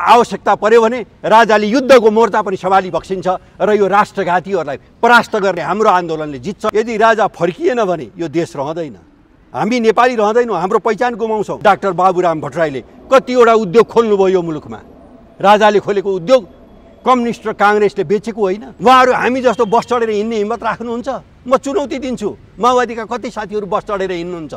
आवश्यकता पर्यो भने राजाले युद्धको मोर्चा पनि सवाली बक्सिन्छ र यो राष्ट्रघातीहरूलाई परास्त गर्ने हाम्रो आन्दोलनले जित्छ यदि राजा फर्किएन भने यो देश रहँदैन हामी नेपाली रहँदैनौँ हाम्रो पहिचान गुमाउँछौँ डाक्टर बाबुराम भट्टराईले कतिवटा उद्योग खोल्नुभयो यो मुलुकमा राजाले खोलेको उद्योग कम्युनिस्ट र काङ्ग्रेसले बेचेको होइन उहाँहरू हामी जस्तो बस चढेर हिँड्ने हिम्मत राख्नुहुन्छ म चुनौती दिन्छु माओवादीका कति साथीहरू बस चढेर हिँड्नुहुन्छ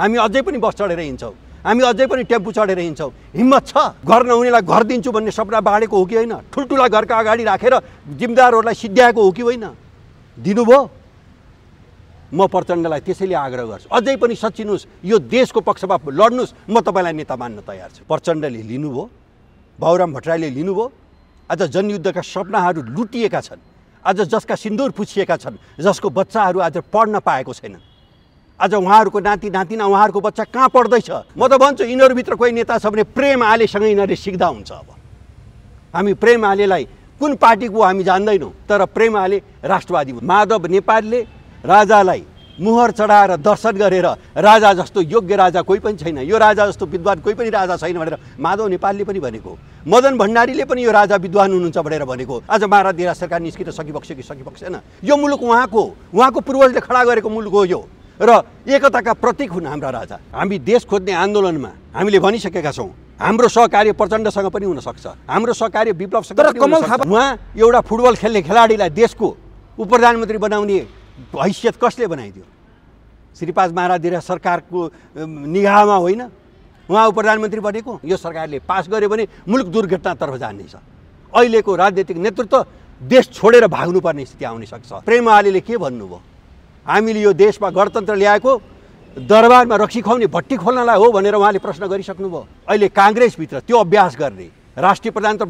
हामी अझै पनि बस चढेर हिँड्छौँ हामी अझै पनि टेम्पो चढेर हिँड्छौँ हिम्मत छ घर नहुनेलाई घर दिन्छु भन्ने सपना बाँडेको हो कि होइन ठुल्ठुला घरका अगाडि राखेर जिम्मेदारहरूलाई सिद्ध्याएको हो कि होइन दिनुभयो म प्रचण्डलाई त्यसैले आग्रह गर्छु अझै पनि सचिनुहोस् यो देशको पक्षमा लड्नुहोस् म तपाईँलाई नेता मान्न तयार छु प्रचण्डले लिनुभयो बाबुराम भट्टराईले लिनुभयो आज जनयुद्धका सपनाहरू लुटिएका छन् आज जसका सिन्दुर पुछिएका छन् जसको बच्चाहरू आज पढ्न पाएको छैनन् आज उहाँहरूको नाति नातिना उहाँहरूको बच्चा कहाँ पढ्दैछ म त भन्छु यिनीहरूभित्र कोही नेता छ भने प्रेम आलेसँग यिनीहरूले सिक्दा हुन्छ अब हामी प्रेम आलेलाई कुन पार्टीको हामी जान्दैनौँ तर प्रेम आले राष्ट्रवादी माधव नेपालले राजालाई मुहर चढाएर दर्शन गरेर राजा जस्तो योग्य राजा कोही पनि छैन यो राजा जस्तो विद्वान कोही पनि राजा छैन भनेर माधव नेपालले पनि भनेको मदन भण्डारीले पनि यो राजा विद्वान हुनुहुन्छ भनेर भनेको आज महाराज सरकार निस्किन सकिपक्ष कि सकिपक्ष यो मुलुक उहाँको उहाँको पूर्वजले खडा गरेको मुलुक हो यो र एकताका प्रतीक हुन् हाम्रा राजा हामी देश खोज्ने आन्दोलनमा हामीले भनिसकेका छौँ हाम्रो सहकार्य प्रचण्डसँग पनि हुनसक्छ हाम्रो सहकार्य विप्लवसँग तर कमल थापा उहाँ एउटा फुटबल खेल्ने खेलाडीलाई देशको उप प्रधानमन्त्री बनाउने हैसियत कसले बनाइदियो श्रीपाद महाराज सरकारको निगाहमा होइन उहाँ उप प्रधानमन्त्री बनेको यो सरकारले पास गर्यो भने मुलुक दुर्घटनातर्फ जानेछ अहिलेको राजनीतिक नेतृत्व देश छोडेर भाग्नुपर्ने स्थिति आउन सक्छ प्रेम आलीले के भन्नुभयो हामीले यो देशमा गणतन्त्र ल्याएको दरबारमा रक्सी खुवाउने भट्टी खोल्नलाई हो भनेर उहाँले प्रश्न गरिसक्नुभयो अहिले काङ्ग्रेसभित्र त्यो अभ्यास गर्ने राष्ट्रिय प्रजातन्त्र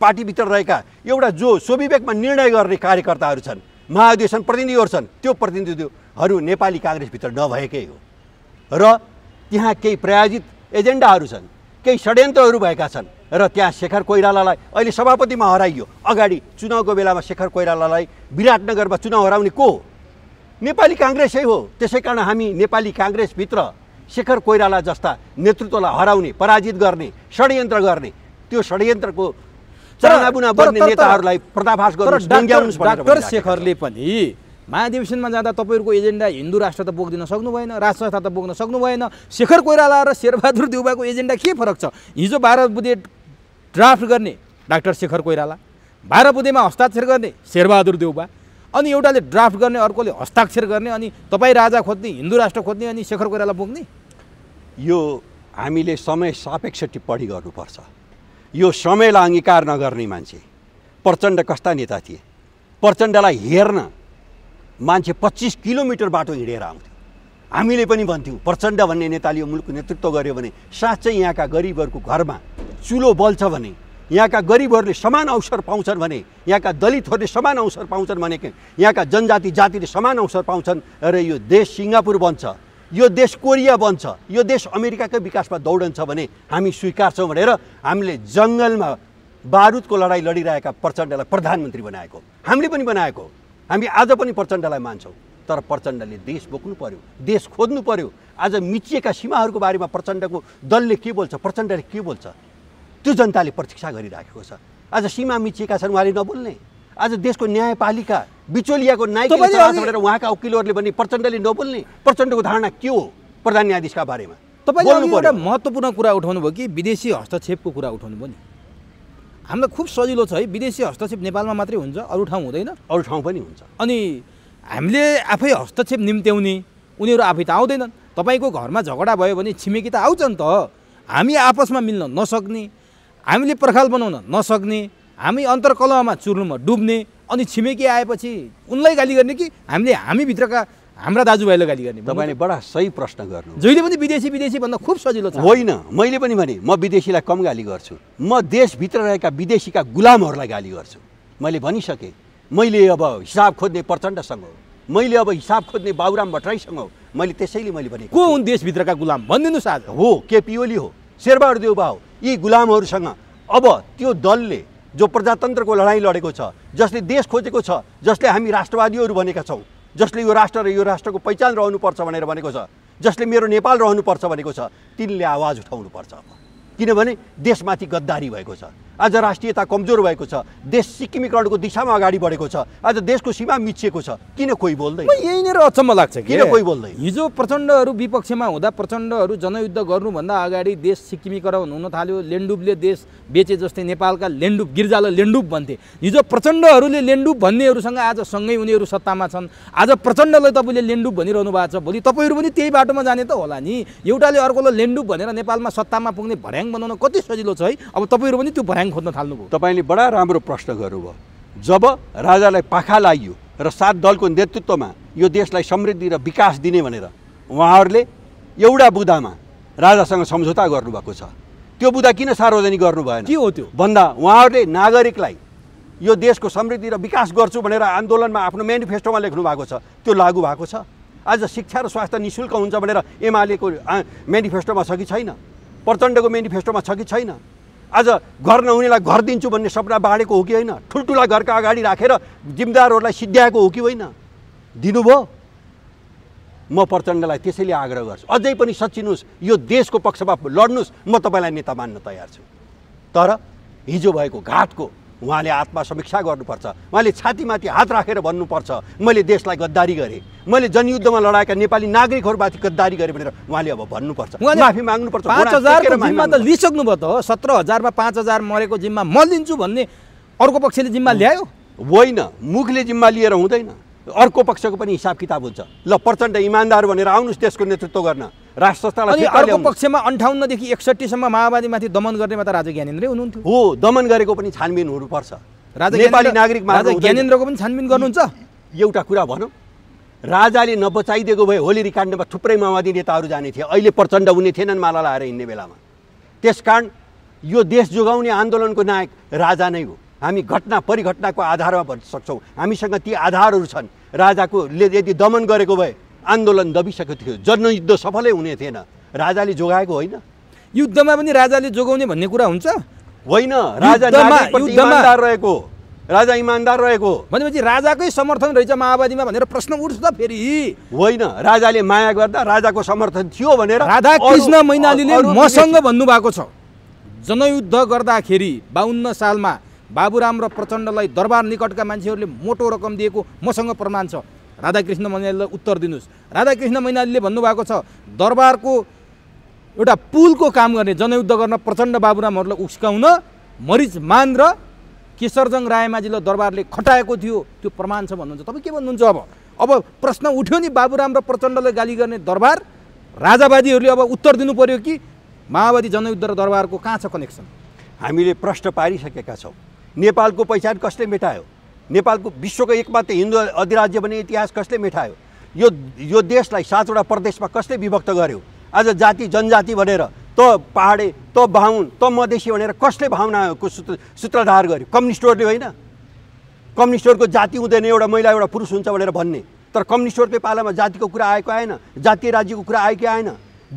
पार्टीभित्र रहेका एउटा जो स्वविवेकमा निर्णय गर्ने कार्यकर्ताहरू छन् महाधिवेशन प्रतिनिधिहरू छन् त्यो प्रतिनिधिहरू नेपाली काङ्ग्रेसभित्र नभएकै हो र त्यहाँ केही प्रायोजित एजेन्डाहरू छन् केही षड्यन्त्रहरू भएका छन् र त्यहाँ शेखर कोइरालालाई अहिले सभापतिमा हराइयो अगाडि चुनावको बेलामा शेखर कोइरालालाई विराटनगरमा चुनाव हराउने को हो नेपाली काङ्ग्रेसै हो त्यसै कारण हामी नेपाली काङ्ग्रेसभित्र शेखर कोइराला जस्ता नेतृत्वलाई हराउने पराजित गर्ने षड्यन्त्र गर्ने त्यो षड्यन्त्रको बन्ने नेताहरूलाई पर्दाफास गर्नु डाक्टर शेखरले पनि महाधिवेशनमा जाँदा तपाईँहरूको एजेन्डा हिन्दू राष्ट्र त बोक्दिन सक्नु भएन राष्ट्र संस्था त बोक्न सक्नु भएन शेखर कोइराला र शेरबहादुर देउबाको एजेन्डा के फरक छ हिजो बाह्र बुधे ड्राफ्ट गर्ने डाक्टर शेखर कोइराला बाह्र बुधेमा हस्ताक्षर गर्ने शेरबहादुर देउबा अनि एउटाले ड्राफ्ट गर्ने अर्कोले हस्ताक्षर गर्ने अनि तपाईँ राजा खोज्ने हिन्दू राष्ट्र खोज्ने अनि शेखर कोइराला बोक्ने यो हामीले समय सापेक्ष टिप्पणी गर्नुपर्छ यो समयलाई अङ्गीकार नगर्ने मान्छे प्रचण्ड कस्ता नेता थिए प्रचण्डलाई हेर्न मान्छे पच्चिस किलोमिटर बाटो हिँडेर आउँथ्यो हामीले पनि भन्थ्यौँ प्रचण्ड भन्ने नेताले यो मुलुकको नेतृत्व गर्यो भने साँच्चै यहाँका गरिबहरूको घरमा चुलो बल्छ भने यहाँका गरिबहरूले समान अवसर पाउँछन् भने यहाँका दलितहरूले समान अवसर पाउँछन् भने यहाँका जनजाति जातिले समान अवसर पाउँछन् र यो देश सिङ्गापुर बन्छ यो देश कोरिया बन्छ यो देश अमेरिकाकै विकासमा दौडन्छ भने हामी स्वीकार्छौँ भनेर हामीले जङ्गलमा बारुदको लडाइँ लडिरहेका प्रचण्डलाई प्रधानमन्त्री बनाएको हामीले पनि बनाएको हामी आज पनि प्रचण्डलाई मान्छौँ तर प्रचण्डले देश बोक्नु पर्यो देश खोज्नु पर्यो आज मिचिएका सीमाहरूको बारेमा प्रचण्डको दलले के बोल्छ प्रचण्डले के बोल्छ त्यो जनताले प्रतीक्षा गरिराखेको छ आज सीमा मिचिएका छन् उहाँले नबोल्ने आज देशको न्यायपालिका बिचोलियाको नायक भनेर उहाँका वकिलहरूले पनि प्रचण्डले नबोल्ने प्रचण्डको धारणा के हो प्रधान न्यायाधीशका बारेमा तपाईँले एउटा महत्त्वपूर्ण कुरा उठाउनु भयो कि विदेशी हस्तक्षेपको कुरा उठाउनु भयो नि हामीलाई खुब सजिलो छ है विदेशी हस्तक्षेप नेपालमा मात्रै हुन्छ अरू ठाउँ हुँदैन अरू ठाउँ पनि हुन्छ अनि हामीले आफै हस्तक्षेप निम्त्याउने उनीहरू आफै त आउँदैनन् तपाईँको घरमा झगडा भयो भने छिमेकी त आउँछन् त हामी आपसमा मिल्न नसक्ने हामीले पर्खाल बनाउन नसक्ने हामी अन्तर्कलहमा चुर्नुमा डुब्ने अनि छिमेकी आएपछि उनलाई गाली गर्ने कि हामीले हामीभित्रका हाम्रा दाजुभाइलाई गाली गर्ने तपाईँले बडा सही प्रश्न गर्नु जहिले पनि विदेशी विदेशी भन्दा खुब सजिलो छ होइन मैले पनि भने म विदेशीलाई कम गाली गर्छु म देशभित्र रहेका विदेशीका गुलामहरूलाई गाली गर्छु मैले भनिसकेँ मैले अब हिसाब खोज्ने प्रचण्डसँग हो मैले अब हिसाब खोज्ने बाबुराम भट्टराईसँग हो मैले त्यसैले मैले भने को हुन् देशभित्रका गुलाम भनिदिनुहोस् आज हो केपी ओली हो शेरबहादुर देउबा हो यी गुलामहरूसँग अब त्यो दलले जो प्रजातन्त्रको लडाइँ लडेको छ जसले देश खोजेको छ जसले हामी राष्ट्रवादीहरू भनेका छौँ जसले यो राष्ट्र र यो राष्ट्रको पहिचान रहनुपर्छ भनेर भनेको छ जसले मेरो नेपाल रहनुपर्छ भनेको छ तिनले आवाज उठाउनुपर्छ अब किनभने देशमाथि गद्दारी भएको छ आज राष्ट्रियता कमजोर भएको छ देश सिक्किमीकरणको दिशामा अगाडि बढेको छ आज देशको सीमा मिचिएको छ किन कोही बोल्दैन यहीँनिर अचम्म लाग्छ किन कोही बोल्दै हिजो प्रचण्डहरू विपक्षमा हुँदा प्रचण्डहरू जनयुद्ध गर्नुभन्दा अगाडि देश सिक्किमीकरण हुन थाल्यो लेन्डुपले देश बेचे जस्तै नेपालका लेन्डुप गिर्जालाई लेन्डुप भन्थे हिजो प्रचण्डहरूले लेन्डुप भन्नेहरूसँग आज सँगै उनीहरू सत्तामा छन् आज प्रचण्डलाई तपाईँले लेन्डुप भनिरहनु भएको छ भोलि तपाईँहरू पनि त्यही बाटोमा जाने त होला नि एउटाले अर्कोलाई लेन्डुप भनेर नेपालमा सत्तामा पुग्ने भर्याङ बनाउन कति सजिलो छ है अब तपाईँहरू पनि त्यो भर्याङ खोज्न थाल्नुभयो तपाईँले बडा राम्रो प्रश्न गर्नुभयो जब राजालाई पाखा लाग्यो र सात दलको नेतृत्वमा यो देशलाई समृद्धि र विकास दिने भनेर उहाँहरूले एउटा बुदामा राजासँग सम्झौता गर्नुभएको छ त्यो बुदा किन सार्वजनिक गर्नु भएन के हो त्यो भन्दा उहाँहरूले नागरिकलाई यो देशको समृद्धि र विकास गर्छु भनेर आन्दोलनमा आफ्नो मेनिफेस्टोमा लेख्नु भएको छ त्यो लागू भएको छ आज शिक्षा र स्वास्थ्य नि शुल्क हुन्छ भनेर एमालेको मेनिफेस्टोमा छ कि छैन प्रचण्डको मेनिफेस्टोमा छ कि छैन आज घर नहुनेलाई घर दिन्छु भन्ने सपना बाँडेको हो कि होइन ठुल्ठुला घरका अगाडि राखेर जिम्मेदारहरूलाई सिद्ध्याएको हो कि होइन दिनुभयो म प्रचण्डलाई त्यसैले आग्रह गर्छु अझै पनि सचिनुहोस् यो देशको पक्षमा लड्नुहोस् म तपाईँलाई नेता मान्न तयार छु तर हिजो भएको घाटको उहाँले आत्मसमीक्षा गर्नुपर्छ उहाँले छातीमाथि हात राखेर भन्नुपर्छ मैले देशलाई गद्दारी गरेँ मैले जनयुद्धमा लडाएका नेपाली नागरिकहरूमाथि गद्दारी गरेँ भनेर उहाँले अब भन्नुपर्छ माफी माग्नुपर्छ पाँच हजारको जिम्मा त लिइसक्नु भयो त सत्र हजारमा पाँच हजार मरेको जिम्मा म लिन्छु भन्ने अर्को पक्षले जिम्मा ल्यायो होइन मुखले जिम्मा लिएर हुँदैन अर्को पक्षको पनि हिसाब किताब हुन्छ ल प्रचण्ड इमान्दार भनेर आउनुहोस् त्यसको नेतृत्व गर्न राष्ट्र संस्थालाई अर्को पक्षमा अन्ठाउन्नदेखि एकसट्ठीसम्म माओवादीमाथि दमन गर्नेमा त राजा ज्ञानेन्द्रै हुनुहुन्थ्यो हो दमन गरेको पनि छानबिन हुनुपर्छ राजा नेपाली नागरिक राजा ज्ञानेन्द्रको पनि छानबिन गर्नुहुन्छ एउटा कुरा भनौँ राजाले नबचाइदिएको भए होली रिकाण्डमा थुप्रै माओवादी नेताहरू जाने थिए अहिले प्रचण्ड हुने थिएनन् माला लाएर हिँड्ने बेलामा त्यसकारण यो देश जोगाउने आन्दोलनको नायक राजा नै हो हामी घटना परिघटनाको आधारमा भन्न सक्छौँ हामीसँग ती आधारहरू छन् राजाको यदि दमन गरेको भए आन्दोलन दबिसकेको थियो जनयुद्ध सफलै हुने थिएन राजाले जोगाएको होइन युद्धमा पनि राजाले जोगाउने भन्ने कुरा हुन्छ होइन राजा रहेको राजा इमान्दार रहेको भनेपछि राजाकै समर्थन रहेछ माओवादीमा भनेर प्रश्न उठ्छ त फेरि होइन राजाले माया गर्दा राजाको समर्थन थियो भनेर राधा कृष्ण मैनालीले मसँग भन्नुभएको छ जनयुद्ध गर्दाखेरि बाहुन्न सालमा बाबुराम र प्रचण्डलाई दरबार निकटका मान्छेहरूले मोटो रकम दिएको मसँग प्रमाण छ राधाकृष्ण मैनालीलाई उत्तर दिनुहोस् राधाकृष्ण मैनालीले भन्नुभएको छ दरबारको एउटा पुलको काम गर्ने जनयुद्ध गर्न प्रचण्ड बाबुरामहरूलाई उस्काउन मरिच मान र केशरजङ रायमाझीलाई दरबारले खटाएको थियो त्यो प्रमाण छ भन्नुहुन्छ तपाईँ के भन्नुहुन्छ अब अब प्रश्न उठ्यो नि बाबुराम र प्रचण्डलाई गाली गर्ने दरबार राजावादीहरूले अब उत्तर दिनु पऱ्यो कि माओवादी जनयुद्ध र दरबारको कहाँ छ कनेक्सन हामीले प्रश्न पारिसकेका छौँ नेपालको पहिचान कसले मेटायो नेपालको विश्वको एकमात्र हिन्दू अधिराज्य भने इतिहास कसले मेटायो यो यो देशलाई सातवटा प्रदेशमा कसले विभक्त गर्यो आज जाति जनजाति भनेर त पाहाडे त बाहुन त मधेसी भनेर कसले भावनाको सूत्र सूत्रधार गर्यो कम्युनिस्टहरूले होइन कम्युनिस्टहरूको जाति हुँदैन एउटा महिला एउटा पुरुष हुन्छ भनेर भन्ने तर कम्युनिस्टहरूकै पालामा जातिको कुरा आएको आएन जातीय राज्यको कुरा आएकै आएन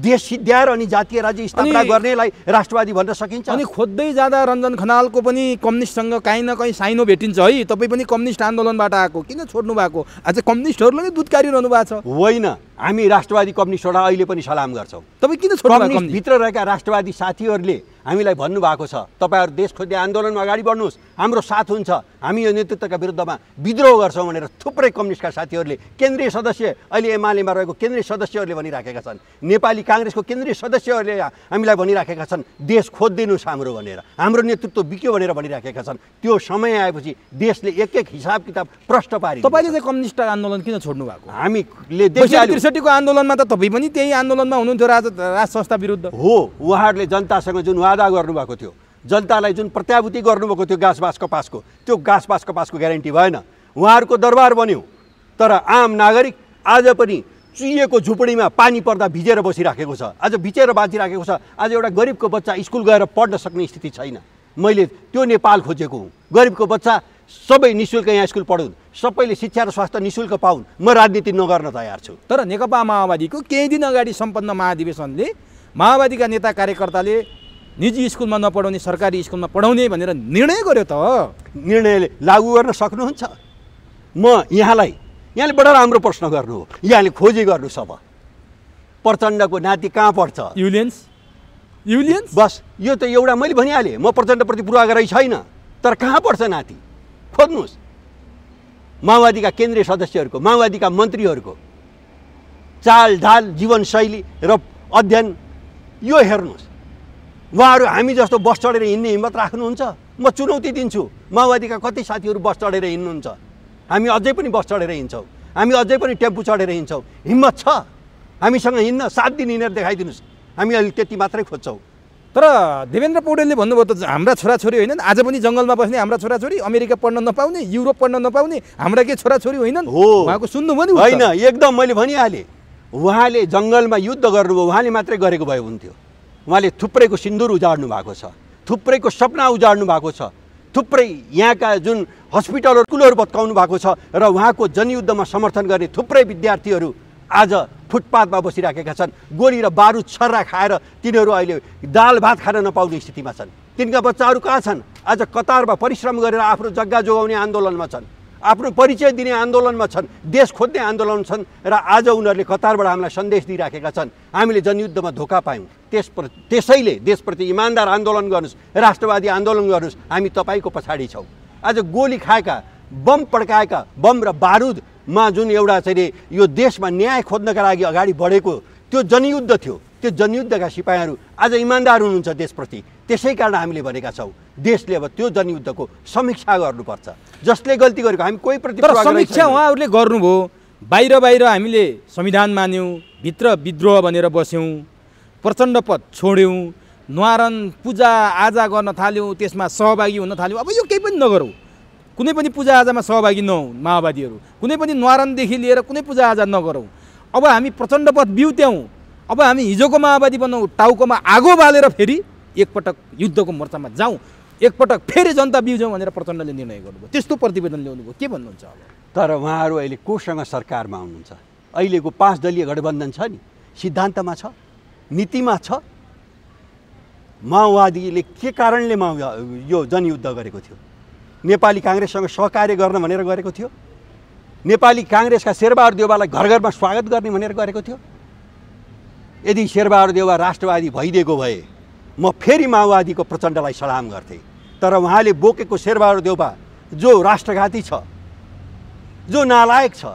देश सिद्ध्याएर अनि जातीय राज्य स्थापना गर्नेलाई राष्ट्रवादी भन्न सकिन्छ अनि खोज्दै जाँदा रञ्जन खनालको पनि कम्युनिस्टसँग काहीँ न काहीँ साइनो भेटिन्छ है तपाईँ पनि कम्युनिस्ट आन्दोलनबाट आएको किन छोड्नु भएको आज कम्युनिस्टहरूले नै रहनु भएको छ होइन हामी राष्ट्रवादी कम्युनिस्टबाट अहिले पनि सलाम गर्छौँ तपाईँ किन छोड्नु भित्र रहेका राष्ट्रवादी साथीहरूले हामीलाई भन्नुभएको छ तपाईँहरू देश खोज्ने आन्दोलनमा अगाडि बढ्नुहोस् हाम्रो साथ हुन्छ हामी यो नेतृत्वका विरुद्धमा विद्रोह गर्छौँ भनेर थुप्रै कम्युनिस्टका साथीहरूले केन्द्रीय सदस्य अहिले एमालेमा रहेको केन्द्रीय सदस्यहरूले भनिराखेका छन् नेपाली काङ्ग्रेसको केन्द्रीय सदस्यहरूले हामीलाई भनिराखेका छन् देश खोजिदिनुहोस् हाम्रो भनेर हाम्रो नेतृत्व बिक्यो भनेर भनिराखेका छन् त्यो समय आएपछि देशले एक एक हिसाब किताब प्रश्न पार्यो तपाईँले चाहिँ कम्युनिस्ट आन्दोलन किन छोड्नु भएको हामीले त्रिसठीको आन्दोलनमा त तपाईँ पनि त्यही आन्दोलनमा हुनुहुन्थ्यो राज राज संस्था विरुद्ध हो उहाँहरूले जनतासँग जुन वादा गर्नुभएको थियो जनतालाई जुन प्रत्याभूति गर्नुभएको थियो घाँसबास कपासको त्यो घाँसबास कपासको ग्यारेन्टी भएन उहाँहरूको दरबार बन्यो तर आम नागरिक आज पनि चुहिएको झुपडीमा पानी पर्दा भिजेर बसिराखेको छ आज भिजेर बाँचिराखेको छ आज एउटा गरिबको बच्चा स्कुल गएर पढ्न सक्ने स्थिति छैन मैले त्यो नेपाल खोजेको हुँ गरिबको बच्चा सबै नि शुल्क यहाँ स्कुल पढुन् सबैले शिक्षा र स्वास्थ्य निशुल्क पाउन् म राजनीति नगर्न तयार छु तर नेकपा माओवादीको केही दिन अगाडि सम्पन्न महाधिवेशनले माओवादीका नेता कार्यकर्ताले निजी स्कुलमा नपढाउने सरकारी स्कुलमा पढाउने भनेर निर्णय गर्यो त निर्णयले लागु गर्न सक्नुहुन्छ म यहाँलाई यहाँले बडा राम्रो प्रश्न गर्नु हो यहाँले खोजी गर्नु सब प्रचण्डको नाति कहाँ पढ्छ युलियन्स युलियन्स बस यो त एउटा मैले भनिहालेँ म प्रचण्डप्रति पूर्वाग्रही छैन तर कहाँ पढ्छ नाति खोज्नुहोस् माओवादीका केन्द्रीय सदस्यहरूको माओवादीका मन्त्रीहरूको चाल ढाल जीवनशैली र अध्ययन यो हेर्नुहोस् उहाँहरू हामी जस्तो बस चढेर हिँड्ने हिम्मत राख्नुहुन्छ म चुनौती दिन्छु माओवादीका कति साथीहरू बस चढेर हिँड्नुहुन्छ हामी अझै पनि बस चढेर हिँड्छौँ हामी अझै पनि टेम्पो चढेर हिँड्छौँ हिम्मत छ हामीसँग हिँड्न सात दिन हिँडेर देखाइदिनुहोस् हामी अहिले त्यति मात्रै खोज्छौँ तर देवेन्द्र पौडेलले भन्नुभयो त हाम्रा छोराछोरी होइनन् आज पनि जङ्गलमा बस्ने हाम्रा छोराछोरी अमेरिका पढ्न नपाउने युरोप पढ्न नपाउने हाम्रा के छोराछोरी होइनन् हो उहाँको सुन्नुभयो नि होइन एकदम मैले भनिहालेँ उहाँले जङ्गलमा युद्ध गर्नुभयो उहाँले मात्रै गरेको भए हुन्थ्यो उहाँले थुप्रैको सिन्दुर उजाड्नु भएको छ थुप्रैको सपना उजाड्नु भएको छ थुप्रै यहाँका जुन हस्पिटलहरू कुलहरू बत्काउनु भएको छ र उहाँको जनयुद्धमा समर्थन गर्ने थुप्रै विद्यार्थीहरू आज फुटपाथमा बसिराखेका छन् गोली र बारुद छर्रा खाएर तिनीहरू अहिले दाल भात खान नपाउने स्थितिमा छन् तिनका बच्चाहरू कहाँ छन् आज कतारमा परिश्रम गरेर आफ्नो जग्गा जोगाउने आन्दोलनमा छन् आफ्नो परिचय दिने आन्दोलनमा छन् देश खोज्ने आन्दोलन छन् र आज उनीहरूले कतारबाट हामीलाई सन्देश दिइराखेका छन् हामीले जनयुद्धमा धोका पायौँ त्यसप्रति त्यसैले देशप्रति इमान्दार आन्दोलन गर्नुहोस् राष्ट्रवादी आन्दोलन गर्नुहोस् हामी तपाईँको पछाडि छौँ आज गोली खाएका बम पड्काएका बम र बारुदमा जुन एउटा चाहिँ यो देशमा न्याय खोज्नका लागि अगाडि बढेको त्यो जनयुद्ध थियो त्यो जनयुद्धका सिपाहीहरू आज इमान्दार हुनुहुन्छ देशप्रति त्यसै कारण हामीले भनेका छौँ देशले अब त्यो जनयुद्धको समीक्षा गर्नुपर्छ जसले गल्ती गरेको हामी कोही प्रति समीक्षा उहाँहरूले गर्नुभयो बाहिर बाहिर हामीले संविधान मान्यौँ भित्र विद्रोह भनेर बस्यौँ प्रचण्ड पद छोड्यौँ न्वारन पूजा आजा गर्न थाल्यौँ त्यसमा सहभागी हुन थाल्यौँ अब यो केही पनि नगरौँ कुनै पनि पूजाआजामा सहभागी नहौँ माओवादीहरू कुनै पनि न्वारनदेखि लिएर कुनै पूजाआजा नगरौँ अब हामी प्रचण्ड पद बिउत्याउँ अब हामी हिजोको माओवादी बनाऊ टाउकोमा आगो बालेर फेरि एकपटक युद्धको मोर्चामा जाउँ एकपटक फेरि जनता बिउजाउँ भनेर प्रचण्डले निर्णय गर्नुभयो त्यस्तो प्रतिवेदन ल्याउनुभयो के भन्नुहुन्छ अब तर उहाँहरू अहिले कोसँग सरकारमा आउनुहुन्छ अहिलेको पाँच दलीय गठबन्धन छ नि सिद्धान्तमा छ नीतिमा छ माओवादीले के कारणले मा यो जनयुद्ध गरेको थियो नेपाली काङ्ग्रेससँग सहकार्य गर्न भनेर गरेको थियो नेपाली काङ्ग्रेसका शेरबहादुर देउवालाई घर घरमा स्वागत गर्ने भनेर गरेको थियो यदि शेरबहादुर देउवा राष्ट्रवादी भइदिएको भए म फेरि माओवादीको प्रचण्डलाई सलाम गर्थेँ तर उहाँले बोकेको शेरबहादुर देउपा जो राष्ट्रघाती छ जो नालायक छ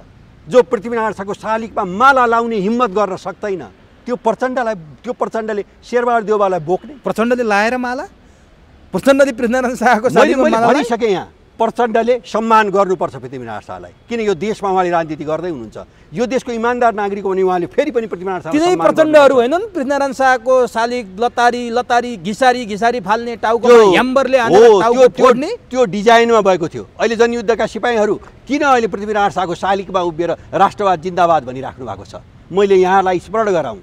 जो पृथ्वीनारायण शाहको शालिगमा माला लाउने हिम्मत गर्न सक्दैन त्यो प्रचण्डलाई त्यो प्रचण्डले शेरबहादुर देउबालाई बोक्ने प्रचण्डले लाएर माला प्रचण्डले पृथ्वीनारायण शाहको भनिसकेँ यहाँ प्रचण्डले सम्मान गर्नुपर्छ पृथ्वीनारायण शाहलाई किन यो देशमा उहाँले राजनीति गर्दै हुनुहुन्छ यो देशको इमान्दार नागरिक हो भने उहाँले फेरि पनि पृथ्वीनारायण शाह तिनै प्रचण्डहरू होइनन् पृथ्वीनारायण शाहको शालिक लतारी लतारी घिसारी घिसारी फाल्ने टाउको ह्याम्बरले त्यो डिजाइनमा भएको थियो अहिले जनयुद्धका सिपाहीहरू किन अहिले पृथ्वीनारायण शाहको शालिकमा उभिएर राष्ट्रवाद जिन्दाबाद भनिराख्नु भएको छ मैले यहाँलाई स्मरण गराउँ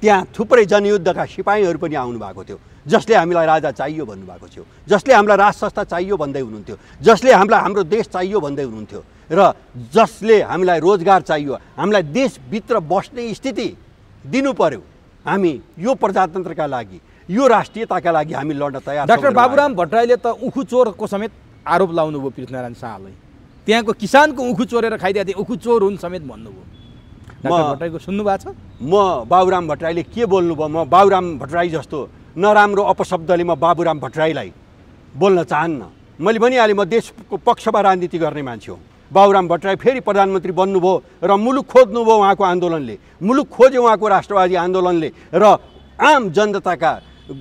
त्यहाँ थुप्रै जनयुद्धका सिपाहीहरू पनि आउनु भएको थियो जसले हामीलाई राजा चाहियो भन्नुभएको थियो जसले हामीलाई राज संस्था चाहियो भन्दै हुनुहुन्थ्यो जसले हामीलाई हाम्रो देश चाहियो भन्दै हुनुहुन्थ्यो र जसले हामीलाई रोजगार चाहियो हामीलाई देशभित्र बस्ने स्थिति दिनु पर्यो हामी यो प्रजातन्त्रका लागि यो राष्ट्रियताका लागि हामी लड्न तयार डाक्टर बाबुराम भट्टराईले त उखु चोरको समेत आरोप लाउनुभयो पृथ्वीनारायण शाहलाई त्यहाँको किसानको उखु चोरेर खाइदिएको थियो उखु चोर हुन् समेत भन्नुभयो भट्टराईको सुन्नु भएको छ म बाबुराम भट्टराईले के बोल्नुभयो म बाबुराम भट्टराई जस्तो नराम्रो अपशब्दले म बाबुराम भट्टराईलाई बोल्न चाहन्न मैले भनिहालेँ म देशको पक्षमा राजनीति गर्ने मान्छे हो बाबुराम भट्टराई फेरि प्रधानमन्त्री बन्नुभयो र मुलुक खोज्नुभयो उहाँको आन्दोलनले मुलुक खोज्यो उहाँको राष्ट्रवादी आन्दोलनले र आम जनताका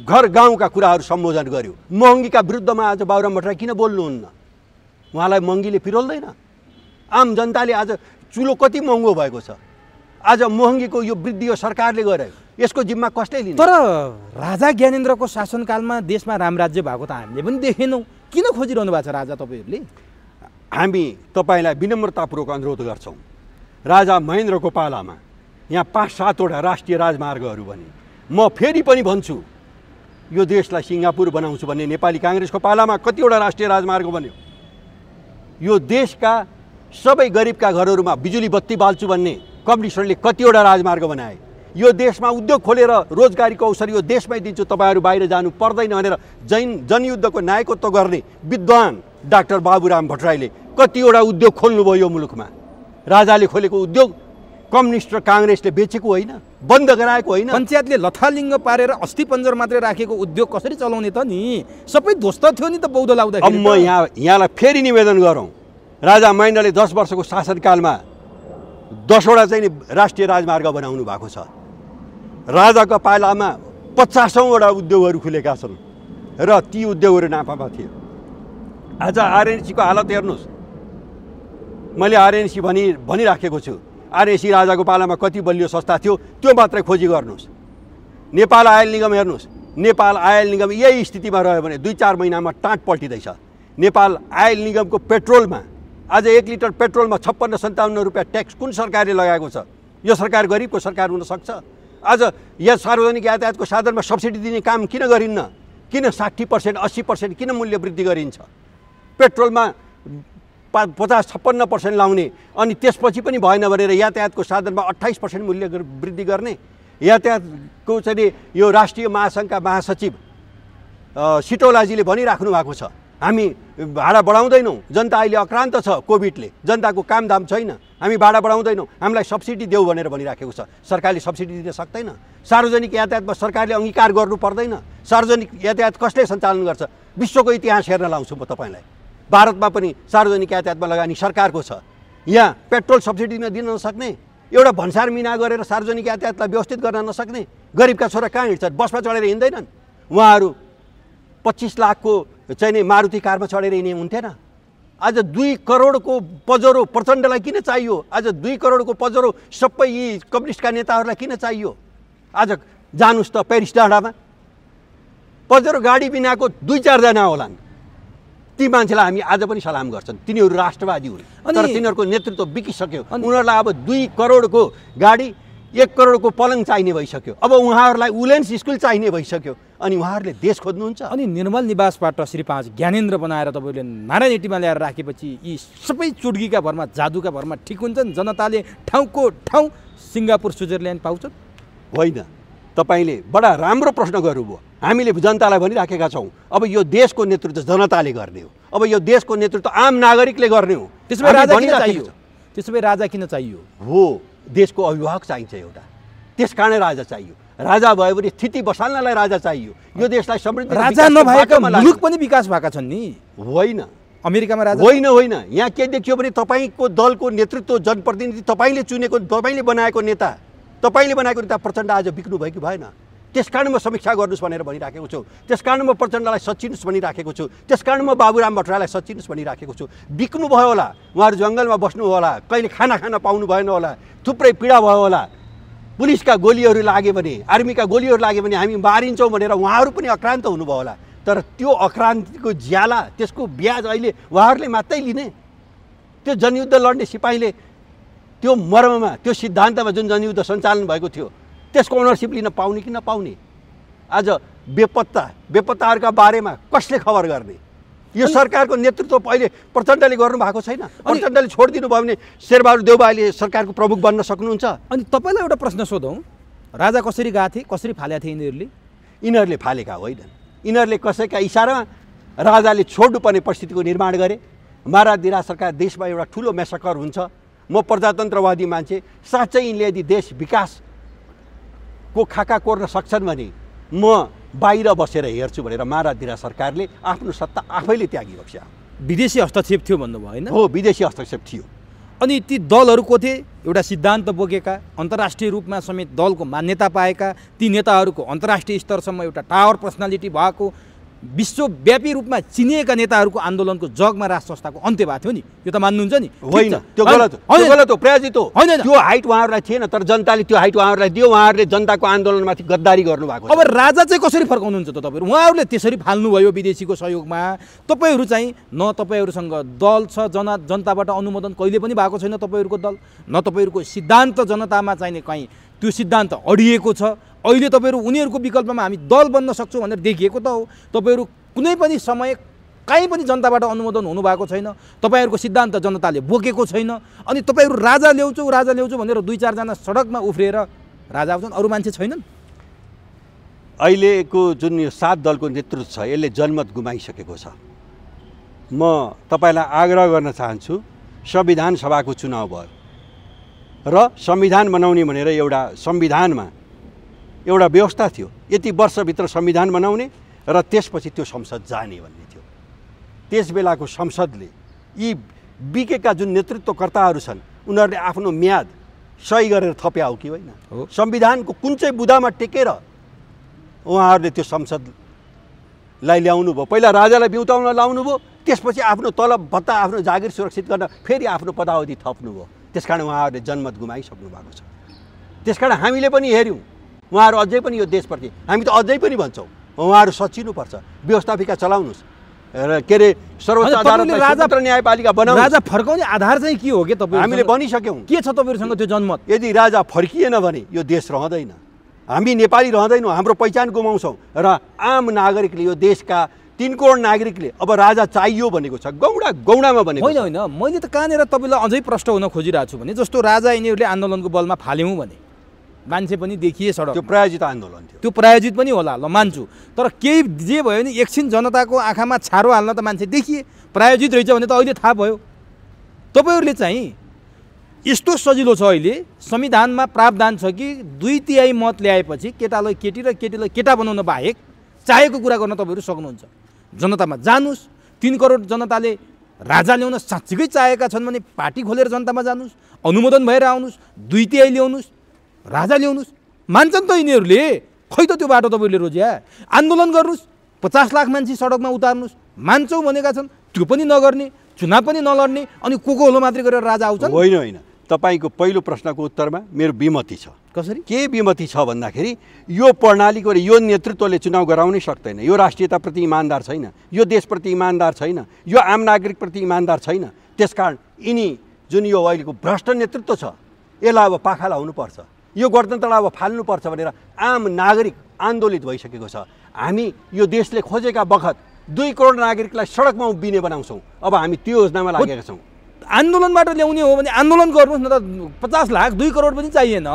घर गाउँका कुराहरू सम्बोधन गर्यो महँगीका विरुद्धमा आज बाबुराम भट्टराई किन बोल्नुहुन्न उहाँलाई महँगीले पिरोल्दैन आम जनताले आज चुलो कति महँगो भएको छ आज महँगीको यो वृद्धि यो सरकारले गरेको यसको जिम्मा कसले लिन्छ तर राजा ज्ञानेन्द्रको शासनकालमा देशमा राम राज्य भएको त हामीले पनि देखेनौँ किन खोजिरहनु भएको छ राजा तपाईँहरूले हामी तपाईँलाई विनम्रतापूर्वक अनुरोध गर्छौँ राजा महेन्द्रको पालामा यहाँ पाँच सातवटा राष्ट्रिय राजमार्गहरू भने म फेरि पनि भन्छु यो देशलाई सिङ्गापुर बनाउँछु भन्ने नेपाली काङ्ग्रेसको पालामा कतिवटा राष्ट्रिय राजमार्ग बन्यो यो देशका सबै गरिबका घरहरूमा बिजुली बत्ती बाल्छु भन्ने कम्युनिस्टहरूले कतिवटा राजमार्ग बनाए यो देशमा उद्योग खोलेर रोजगारीको अवसर यो देशमै दिन्छु तपाईँहरू बाहिर जानु पर्दैन भनेर जैन जनयुद्धको नायकत्व गर्ने विद्वान डाक्टर बाबुराम भट्टराईले कतिवटा उद्योग खोल्नुभयो यो मुलुकमा राजाले खोलेको उद्योग कम्युनिस्ट र काङ्ग्रेसले बेचेको होइन बन्द गराएको होइन पञ्चायतले लथालिङ्ग पारेर अस्ति पन्जर मात्रै राखेको उद्योग कसरी चलाउने त नि सबै ध्वस्त थियो नि त बौद्ध लाउँदा म यहाँ यहाँलाई फेरि निवेदन गरौँ राजा माइन्डले दस वर्षको शासनकालमा दसवटा चाहिँ नि राष्ट्रिय राजमार्ग बनाउनु भएको छ राजाको पालामा पचासौँवटा उद्योगहरू खुलेका छन् र ती उद्योगहरू नाफामा थिए आज आरएनसीको हालत हेर्नुहोस् मैले आरएनसी भनि भनिराखेको छु आरएनसी राजाको पालामा कति बलियो संस्था थियो त्यो मात्रै खोजी गर्नुहोस् नेपाल आयल निगम हेर्नुहोस् नेपाल आयल निगम यही स्थितिमा रह्यो भने दुई चार महिनामा टाँट पल्टिँदैछ नेपाल आयल निगमको पेट्रोलमा आज एक लिटर पेट्रोलमा छप्पन्न सन्ताउन्न रुपियाँ ट्याक्स कुन सरकारले लगाएको छ यो सरकार गरिबको सरकार हुनसक्छ आज यहाँ सार्वजनिक यातायातको साधनमा सब्सिडी दिने काम किन गरिन्न किन साठी पर्सेन्ट अस्सी पर्सेन्ट किन मूल्य वृद्धि गरिन्छ पेट्रोलमा पा पचास छप्पन्न पर्सेन्ट लाउने अनि त्यसपछि पनि भएन भनेर यातायातको साधनमा अट्ठाइस पर्सेन्ट मूल्य वृद्धि गर्ने यातायातको चाहिँ यो राष्ट्रिय महासङ्घका महासचिव सिटौलाजीले भनिराख्नु भएको छ हामी भाडा बढाउँदैनौँ जनता अहिले अक्रान्त छ कोभिडले जनताको कामधाम छैन हामी भाडा बढाउँदैनौँ हामीलाई सब्सिडी देऊ भनेर भनिराखेको छ सरकारले सब्सिडी दिन सक्दैन सार्वजनिक यातायातमा सरकारले अङ्गीकार गर्नु पर्दैन सार्वजनिक यातायात कसले सञ्चालन गर्छ विश्वको इतिहास हेर्न लाउँछु म तपाईँलाई भारतमा पनि सार्वजनिक यातायातमा लगानी सरकारको छ यहाँ पेट्रोल सब्सिडीमा दिन नसक्ने एउटा भन्सार मिना गरेर सार्वजनिक यातायातलाई व्यवस्थित गर्न नसक्ने गरिबका छोरा कहाँ हिँड्छन् बसमा चढेर हिँड्दैनन् उहाँहरू पच्चिस लाखको चाहिँ नि मारुति कारमा चढेर हिँड्ने हुन्थेन आज दुई करोडको पजरो प्रचण्डलाई किन चाहियो आज दुई करोडको पजरो सबै यी कम्युनिस्टका नेताहरूलाई किन चाहियो आज जानुहोस् त पेरिस डाँडामा पजरो गाडी बिनाको दुई चारजना होलान् ती मान्छेलाई हामी आज पनि सलाम गर्छन् तिनीहरू राष्ट्रवादी हुन् तर तिनीहरूको नेतृत्व बिकिसक्यो उनीहरूलाई अब दुई करोडको गाडी एक करोडको पलङ चाहिने भइसक्यो अब उहाँहरूलाई उलेन्स स्कुल चाहिने भइसक्यो अनि उहाँहरूले देश खोज्नुहुन्छ अनि निर्मल निवासबाट श्री पाँच ज्ञानेन्द्र बनाएर तपाईँले नारायण एटीमा ल्याएर राखेपछि यी सबै चुड्कीका भरमा जादुका भरमा ठिक हुन्छन् जनताले ठाउँको ठाउँ सिङ्गापुर स्विजरल्यान्ड पाउँछन् होइन तपाईँले बडा राम्रो प्रश्न गर्नुभयो हामीले जनतालाई भनिराखेका छौँ अब यो देशको नेतृत्व जनताले गर्ने हो अब यो देशको नेतृत्व आम नागरिकले गर्ने हो त्यसो भए राजा किन चाहियो त्यसो भए राजा किन चाहियो हो देशको अभिभावक चाहिन्छ एउटा त्यस कारण राजा चाहियो राजा भयो भने स्थिति बसाल्नलाई राजा चाहियो यो देशलाई समृद्ध राजा नभएका मुलुक पनि विकास भएका छन् नि होइन अमेरिकामा राजा होइन होइन यहाँ के देखियो भने तपाईँको दलको नेतृत्व जनप्रतिनिधि तपाईँले चुनेको तपाईँले बनाएको नेता तपाईँले बनाएको नेता प्रचण्ड आज बिक्नु भयो कि भएन त्यस कारण म समीक्षा गर्नुहोस् भनेर भनिराखेको छु त्यस कारण म प्रचण्डलाई सचिनुहोस् भनिराखेको छु त्यस कारण म बाबुराम भट्टरालाई सचिनुहोस् भनिराखेको छु बिक्नुभयो होला उहाँहरू जङ्गलमा बस्नु होला कहिले खाना खान पाउनु भएन होला थुप्रै पीडा भयो होला पुलिसका गोलीहरू लाग्यो भने आर्मीका गोलीहरू लाग्यो भने हामी मारिन्छौँ भनेर उहाँहरू पनि अक्रान्त हुनुभयो होला तर त्यो अक्रान्तिको ज्याला त्यसको ब्याज अहिले उहाँहरूले मात्रै लिने त्यो जनयुद्ध लड्ने सिपाहीले त्यो मर्ममा त्यो सिद्धान्तमा जुन जनयुद्ध सञ्चालन भएको थियो त्यसको ओनरसिप लिन पाउने कि नपाउने आज बेपत्ता बेपत्ताहरूका बारेमा कसले खबर गर्ने यो सरकारको नेतृत्व पहिले प्रचण्डले गर्नुभएको छैन प्रचण्डले छोडिदिनु भयो भने शेरबहादुर अहिले सरकारको प्रमुख बन्न सक्नुहुन्छ अनि तपाईँलाई एउटा प्रश्न सोधौँ राजा कसरी गएको थिए कसरी फालेका थिए यिनीहरूले यिनीहरूले फालेका होइनन् यिनीहरूले कसैका इसारामा राजाले छोड्नुपर्ने परिस्थितिको निर्माण गरे महाराज दिरा सरकार देशमा एउटा ठुलो मेसकर हुन्छ म प्रजातन्त्रवादी मान्छे साँच्चै यिनले यदि देश विकास को खाका कोर्न सक्छन् भने म बाहिर बसेर हेर्छु भनेर माराधिरा सरकारले आफ्नो सत्ता आप त्यागिरहेको छ विदेशी हस्तक्षेप थियो भन्नुभयो होइन हो विदेशी हस्तक्षेप थी अभी ती दल को थे थिए सिद्धांत बोक बोकेका रूप में समेत दल को मान्यता पाया ती नेताहरूको अन्तर्राष्ट्रिय स्तरसम एउटा टावर पर्सनालिटी भएको विश्वव्यापी रूपमा चिनिएका नेताहरूको आन्दोलनको जगमा राज संस्थाको अन्त्य भएको थियो नि यो त मान्नुहुन्छ नि होइन त्यो गलत हो गलत हो प्रयाजित होइन त्यो हाइट उहाँहरूलाई थिएन तर जनताले त्यो हाइट उहाँहरूलाई दियो उहाँहरूले जनताको आन्दोलनमाथि गद्दारी गर्नुभएको अब राजा चाहिँ कसरी फर्काउनुहुन्छ त तपाईँहरू उहाँहरूले त्यसरी फाल्नुभयो विदेशीको सहयोगमा तपाईँहरू चाहिँ न तपाईँहरूसँग दल छ जना जनताबाट अनुमोदन कहिले पनि भएको छैन तपाईँहरूको दल न तपाईँहरूको सिद्धान्त जनतामा चाहिने कहीँ त्यो सिद्धान्त अडिएको छ अहिले तपाईँहरू उनीहरूको विकल्पमा हामी दल बन्न सक्छौँ भनेर देखिएको त हो तपाईँहरू कुनै पनि समय काहीँ पनि जनताबाट अनुमोदन हुनुभएको छैन तपाईँहरूको सिद्धान्त जनताले बोकेको छैन अनि तपाईँहरू राजा ल्याउँछौ राजा ल्याउँछौ भनेर दुई चारजना सडकमा उफ्रिएर राजा आउँछन् अरू मान्छे छैनन् अहिलेको जुन यो सात दलको नेतृत्व छ यसले जनमत गुमाइसकेको छ म तपाईँलाई आग्रह गर्न चाहन्छु संविधान सभाको चुनाव भयो र संविधान बनाउने भनेर एउटा संविधानमा एउटा व्यवस्था थियो यति वर्षभित्र संविधान बनाउने र त्यसपछि त्यो संसद जाने भन्ने थियो त्यस बेलाको संसदले यी बिकेका जुन नेतृत्वकर्ताहरू छन् उनीहरूले आफ्नो म्याद सही गरेर थप्या हो कि होइन संविधानको कुन चाहिँ बुदामा टेकेर उहाँहरूले त्यो संसदलाई ल्याउनु भयो पहिला राजालाई बिउताउन लाउनु भयो त्यसपछि आफ्नो तलब भत्ता आफ्नो जागिर सुरक्षित गर्न फेरि आफ्नो पदावधि थप्नुभयो त्यस कारण उहाँहरूले जनमत गुमाइसक्नु भएको छ त्यस कारण हामीले पनि हेऱ्यौँ उहाँहरू अझै पनि यो देशप्रति हामी त अझै पनि भन्छौँ उहाँहरू सचिनुपर्छ व्यवस्थापिका चलाउनुहोस् र के अरे सर्वोच्च राजा न्यायपालिका बनाउनु राजा फर्काउने आधार चाहिँ के हो कि तपाईँ हामीले बनिसक्यौँ के छ तपाईँहरूसँग त्यो जनमत यदि राजा फर्किएन भने यो देश रहँदैन हामी नेपाली रहँदैनौँ हाम्रो पहिचान गुमाउँछौँ र आम नागरिकले यो देशका तिन करोड नागरिकले अब राजा चाहियो भनेको छ गौडा गौडामा भनेको होइन होइन मैले त कहाँनिर तपाईँलाई अझै प्रश्न हुन खोजिरहेको छु भने जस्तो राजा यिनीहरूले आन्दोलनको बलमा फाल्यौँ भने मान्छे पनि देखिए सडक त्यो प्रायोजित आन्दोलन थियो त्यो प्रायोजित पनि होला ल मान्छु तर केही जे भयो भने एकछिन जनताको आँखामा छारो हाल्न त मान्छे देखिए प्रायोजित रहेछ भने त अहिले थाहा भयो तपाईँहरूले चाहिँ यस्तो सजिलो छ अहिले संविधानमा प्रावधान छ कि दुई तिहाई मत ल्याएपछि केटालाई केटी र केटीलाई केटा बनाउन बाहेक चाहेको कुरा गर्न तपाईँहरू सक्नुहुन्छ जनतामा जानुहोस् तिन करोड जनताले राजा ल्याउन साँच्चीकै चाहेका छन् भने पार्टी खोलेर जनतामा जानुहोस् अनुमोदन भएर आउनुहोस् दुई तिहाई ल्याउनुहोस् राजा ल्याउनुहोस् मान्छन् त यिनीहरूले खै त त्यो बाटो तपाईँले रोज्या आन्दोलन गर्नुहोस् पचास लाख मान्छे सडकमा उतार्नुहोस् मान्छौँ भनेका छन् त्यो पनि नगर्ने चुनाव पनि नलड्ने अनि को को होलो मात्रै गरेर राजा आउँछ होइन होइन तपाईँको पहिलो प्रश्नको उत्तरमा मेरो विमति छ कसरी के विमति छ भन्दाखेरि यो प्रणालीको यो नेतृत्वले चुनाव गराउनै सक्दैन यो राष्ट्रियताप्रति इमान्दार छैन यो देशप्रति इमान्दार छैन यो आम नागरिकप्रति इमान्दार छैन त्यसकारण यिनी जुन यो अहिलेको भ्रष्ट नेतृत्व छ यसलाई अब पाखाला हुनुपर्छ यो गणतन्त्रलाई अब फाल्नुपर्छ भनेर आम नागरिक आन्दोलित भइसकेको छ हामी यो देशले खोजेका बखत दुई करोड नागरिकलाई सडकमा उभिने बनाउँछौँ अब हामी त्यो योजनामा लागेका छौँ आन्दोलनबाट ल्याउने हो भने आन्दोलन गर्नुहोस् न त पचास लाख दुई करोड पनि चाहिएन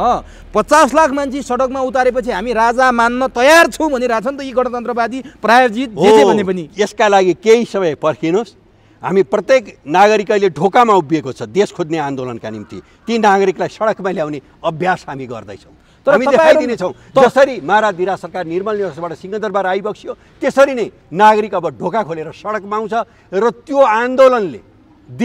पचास लाख मान्छे सडकमा उतारेपछि हामी राजा मान्न तयार छौँ भनिरहेको नि त यी गणतन्त्रवादी प्रायोजित भने पनि यसका लागि केही समय पर्खिनुहोस् हामी प्रत्येक नागरिक अहिले ढोकामा उभिएको छ देश खोज्ने आन्दोलनका निम्ति ती नागरिकलाई सडकमा ल्याउने अभ्यास हामी गर्दैछौँ हामी देखाइदिनेछौँ जसरी मारा दिरा सरकार निर्मल निवासबाट सिंहदरबार आइबक्सियो त्यसरी नै नागरिक अब ढोका खोलेर सडकमा आउँछ र त्यो आन्दोलनले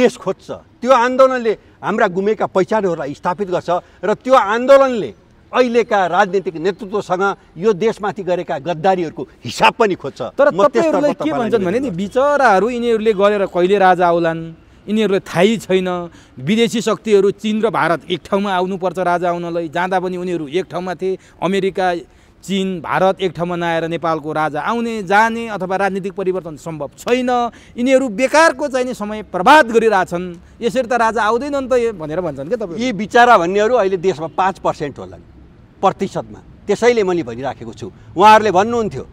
देश खोज्छ त्यो आन्दोलनले हाम्रा गुमेका पहिचानहरूलाई स्थापित गर्छ र त्यो आन्दोलनले अहिलेका राजनीतिक नेतृत्वसँग यो देशमाथि गरेका गद्दारीहरूको हिसाब पनि खोज्छ तर तपाईँहरूलाई के भन्छन् भने नि विचराहरू यिनीहरूले गरेर कहिले राजा आउलान् यिनीहरूलाई थाहै छैन विदेशी शक्तिहरू चिन र भारत एक ठाउँमा आउनुपर्छ राजा आउनलाई जाँदा पनि उनीहरू एक ठाउँमा थिए अमेरिका चिन भारत एक ठाउँमा नआएर नेपालको राजा आउने जाने अथवा राजनीतिक परिवर्तन सम्भव छैन यिनीहरू बेकारको चाहिने समय बर्बाद गरिरहेछन् यसरी त राजा आउँदैनन् त भनेर भन्छन् क्या तपाईँ यी विचारा भन्नेहरू अहिले देशमा पाँच पर्सेन्ट होला प्रतिशतमा त्यसैले मैले भनिराखेको छु उहाँहरूले भन्नुहुन्थ्यो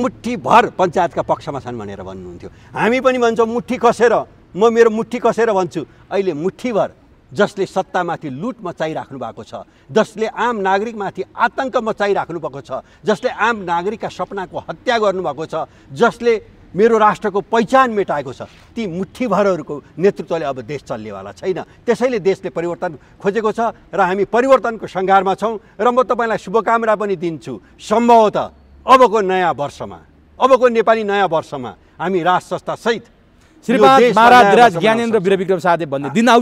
मुठीभर पञ्चायतका पक्षमा छन् भनेर भन्नुहुन्थ्यो हामी पनि भन्छौँ मुठी कसेर म मेरो मुठी कसेर भन्छु अहिले मुठीभर जसले सत्तामाथि लुट मचाइराख्नु भएको छ जसले आम नागरिकमाथि आतङ्क मचाइराख्नु भएको छ जसले आम नागरिकका सपनाको हत्या गर्नुभएको छ जसले मेरो राष्ट्रको पहिचान मेटाएको छ ती मुठीभरहरूको नेतृत्वले अब देश चल्नेवाला छैन त्यसैले देशले परिवर्तन खोजेको छ र हामी परिवर्तनको सङ्घारमा छौँ र म तपाईँलाई शुभकामना पनि दिन्छु सम्भवतः अबको नयाँ वर्षमा अबको नेपाली नयाँ वर्षमा हामी राज संस्थासहित श्रीपाद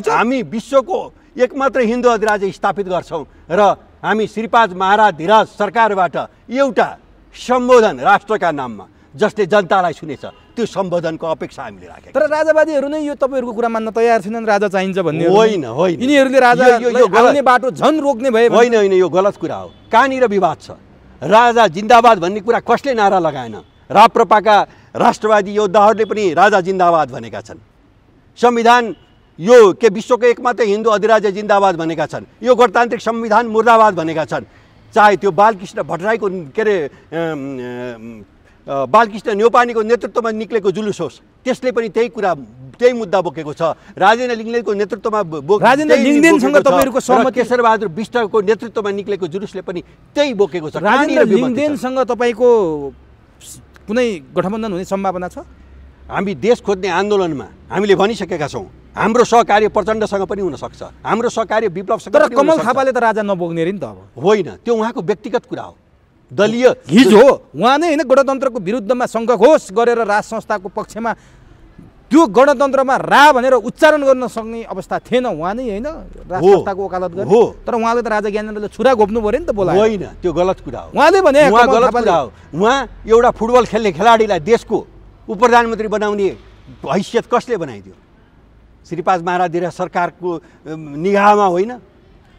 हामी विश्वको एकमात्र हिन्दू अधिराज्य स्थापित गर्छौँ र हामी श्रीपाद महाराज धिराज सरकारबाट एउटा सम्बोधन राष्ट्रका नाममा जसले जनतालाई सुनेछ त्यो सम्बोधनको अपेक्षा हामीले राखेका तर राजावादीहरू नै यो तपाईँहरूको कुरा मान्न तयार छैनन् राजा चाहिन्छ भन्ने होइन होइन यिनीहरूले राजा यो बाटो झन् रोक्ने भए होइन होइन यो गलत कुरा हो कहाँनिर विवाद छ राजा जिन्दाबाद भन्ने कुरा कसले नारा लगाएन राप्रपाका राष्ट्रवादी योद्धाहरूले पनि राजा जिन्दाबाद भनेका छन् संविधान यो के विश्वको एकमात्र हिन्दू अधिराज्य जिन्दाबाद भनेका छन् यो गणतान्त्रिक संविधान मुर्दाबाद भनेका छन् चाहे त्यो बालकृष्ण भट्टराईको के अरे बालकृष्ण न्यौपानीको नेतृत्वमा निक्लेको जुलुस होस् त्यसले पनि त्यही कुरा त्यही मुद्दा बोकेको छ राजेन्द्र लिङ्गदेनको नेतृत्वमा राजेन्द्र तपाईँहरूको सहमति केशरबहादुर विष्टको नेतृत्वमा निक्लेको जुलुसले पनि त्यही बोकेको छ राजेन्द्र लिङ्गेनसँग तपाईँको कुनै गठबन्धन हुने सम्भावना छ हामी देश खोज्ने आन्दोलनमा हामीले भनिसकेका छौँ हाम्रो सहकार्य प्रचण्डसँग पनि हुनसक्छ हाम्रो सहकार्य विप्लवसँग तर कमल थापाले त राजा नबोक्ने अरे नि त अब होइन त्यो उहाँको व्यक्तिगत कुरा हो दलीय हिजो उहाँ नै होइन गणतन्त्रको विरुद्धमा सङ्घघोष गरेर राज संस्थाको पक्षमा त्यो गणतन्त्रमा रा भनेर उच्चारण गर्न सक्ने अवस्था थिएन उहाँ नै होइन राज संस्थाको वकालत गर्नु हो तर उहाँले त राजा ज्ञानेन्द्रले छुरा घोप्नु पऱ्यो नि त बोला होइन त्यो गलत कुरा हो उहाँले भने गलत कुरा हो उहाँ एउटा फुटबल खेल्ने खेलाडीलाई देशको उप प्रधानमन्त्री बनाउने हैसियत कसले बनाइदियो श्रीपाद महाराज र सरकारको निगाहमा होइन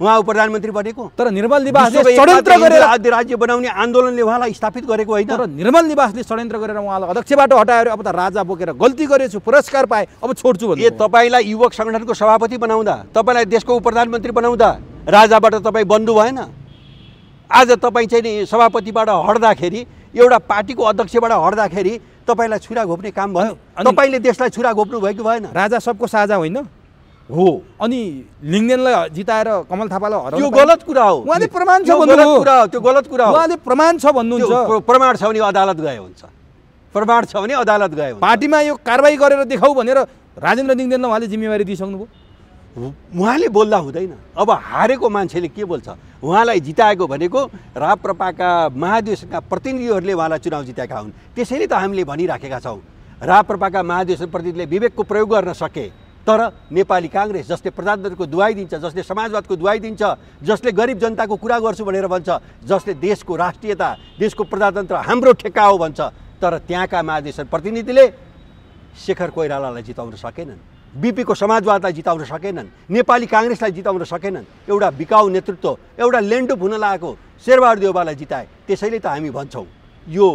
वहाँ प्रधानमंत्री बने तर निर्मल निवास षड्यन्त्र राज्य राज्य आंदोलन ने वहाँ स्थापित कर होइन तर निर्मल निवासले षड्यन्त्र गरेर उहाँलाई अध्यक्षबाट हटाएर अब त राजा बोक गलती गरेछु पुरस्कार पाए अब छोड्छु भने तपाईँलाई युवक संगठन को सभापति बनाउँदा तपाईँलाई देशको उप प्रधानमन्त्री बनाउँदा राजाबाट तपाईँ बन्धु भएन आज तपाईँ चाहिँ नि सभापतिबाट हट्दाखेरि एउटा पार्टीको अध्यक्षबाट हट्दाखेरि तपाईँलाई छुरा घोप्ने काम भयो तपाईँले छुरा घोप्न भयो कि भएन राजा सबको साझा होइन हो अनि लिङ्गदेनलाई जिताएर कमल थापालाई हराउनु गलत कुरा हो उहाँले प्रमाण छ भन्नु कुरा हो त्यो गलत कुरा हो उहाँले प्रमाण छ भन्नुहुन्छ प्रमाण छ भने अदालत गए हुन्छ प्रमाण छ भने अदालत गए पार्टीमा यो कारवाही गरेर देखाऊ भनेर राजेन्द्र लिङ्गेनलाई उहाँले जिम्मेवारी दिइसक्नुभयो उहाँले बोल्दा हुँदैन अब हारेको मान्छेले के बोल्छ उहाँलाई जिताएको भनेको राप्रपाका महादेशका प्रतिनिधिहरूले उहाँलाई चुनाव जिताएका हुन् त्यसैले त हामीले भनिराखेका छौँ राप्रपाका महाधिवेशन प्रतिनिधिले विवेकको प्रयोग गर्न सके तर नेपाली काङ्ग्रेस जसले प्रजातन्त्रको दुवाई दिन्छ जसले समाजवादको दुवाई दिन्छ जसले गरिब जनताको कुरा गर्छु भनेर भन्छ जसले देशको राष्ट्रियता देशको प्रजातन्त्र हाम्रो ठेक्का हो भन्छ तर त्यहाँका महाधिवेशन प्रतिनिधिले शेखर कोइरालालाई जिताउन सकेनन् बिपीको समाजवादलाई जिताउन सकेनन् नेपाली काङ्ग्रेसलाई जिताउन सकेनन् एउटा बिकाउ नेतृत्व एउटा लेन्डुप हुन लागेको शेरबहादुर देवबालाई जिताए त्यसैले त हामी भन्छौँ यो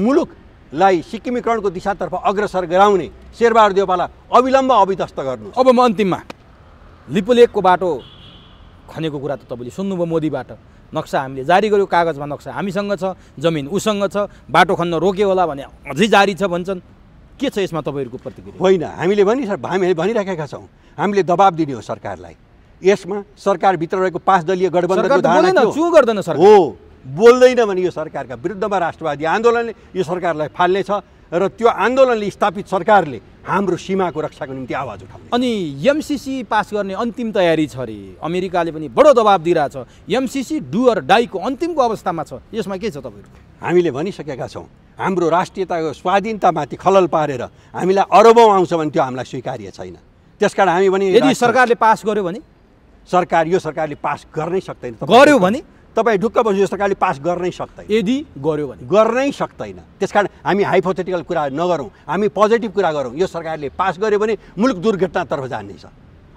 मुलुक लाई सिक्किमीकरणको दिशातर्फ अग्रसर गराउने शेरबहादुर देवपालाई अविलम्ब अभिदस्त गर्नु अब म अन्तिममा लिपुलेकको बाटो खनेको कुरा त तपाईँले सुन्नुभयो मोदीबाट नक्सा हामीले जारी गर्यो कागजमा नक्सा हामीसँग छ जमिन उसँग छ बाटो खन्न रोक्यो होला भने अझै जारी छ भन्छन् के छ यसमा तपाईँहरूको प्रतिक्रिया होइन हामीले भनि हामीले भनिराखेका छौँ हामीले दबाब दिने हो सरकारलाई यसमा सरकारभित्र रहेको पाँच दलीय गर्दैन सर हो बोल्दैन भने यो सरकारका विरुद्धमा राष्ट्रवादी आन्दोलनले यो सरकारलाई फाल्नेछ र त्यो आन्दोलनले स्थापित सरकारले हाम्रो सीमाको रक्षाको निम्ति आवाज उठाउँछ अनि एमसिसी पास गर्ने अन्तिम तयारी छ अरे अमेरिकाले पनि बडो दबाब दिइरहेछ एमसिसी डुअर डाइको अन्तिमको अवस्थामा छ यसमा के छ तपाईँहरू हामीले भनिसकेका छौँ हाम्रो राष्ट्रियताको स्वाधीनतामाथि खलल पारेर हामीलाई अरबौँ आउँछ भने त्यो हामीलाई स्वीकार्य छैन त्यस कारण हामी भने यदि सरकारले पास गर्यो भने सरकार यो सरकारले पास गर्नै सक्दैन गर्यो भने तपाईँ ढुक्क बस्नु जस्तो सरकारले पास गर्नै सक्दैन यदि गर्यो भने गर्नै सक्दैन त्यस कारण हामी हाइपोथेटिकल कुरा नगरौँ हामी पोजिटिभ कुरा गरौँ यो सरकारले पास गर्यो भने मुलुक दुर्घटनातर्फ जानेछ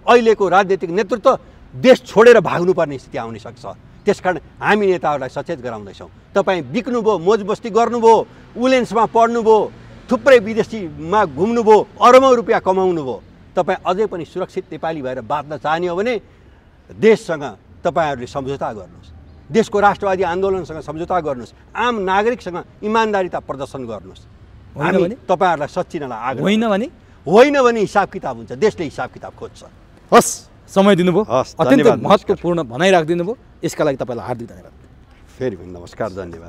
अहिलेको राजनीतिक नेतृत्व देश छोडेर भाग्नुपर्ने स्थिति आउन सक्छ त्यसकारण हामी नेताहरूलाई सचेत गराउँदैछौँ तपाईँ बिक्नुभयो मोजबस्ती गर्नुभयो उलेन्समा पढ्नुभयो थुप्रै विदेशीमा घुम्नुभयो अरबौँ रुपियाँ कमाउनु भयो तपाईँ अझै पनि सुरक्षित नेपाली भएर बाँच्न चाहने हो भने देशसँग तपाईँहरूले सम्झौता गर्नुहोस् देशको राष्ट्रवादी आन्दोलनसँग सम्झौता गर्नुहोस् आम नागरिकसँग इमान्दारिता प्रदर्शन गर्नुहोस् हामी तपाईँहरूलाई सचिनलाई आग्रह होइन भने होइन भने हिसाब किताब हुन्छ देशले हिसाब किताब खोज्छ हस् समय दिनुभयो हस् अत्यन्त महत्त्वपूर्ण भनाइ राखिदिनु भयो यसका लागि तपाईँलाई हार्दिक धन्यवाद फेरि नमस्कार धन्यवाद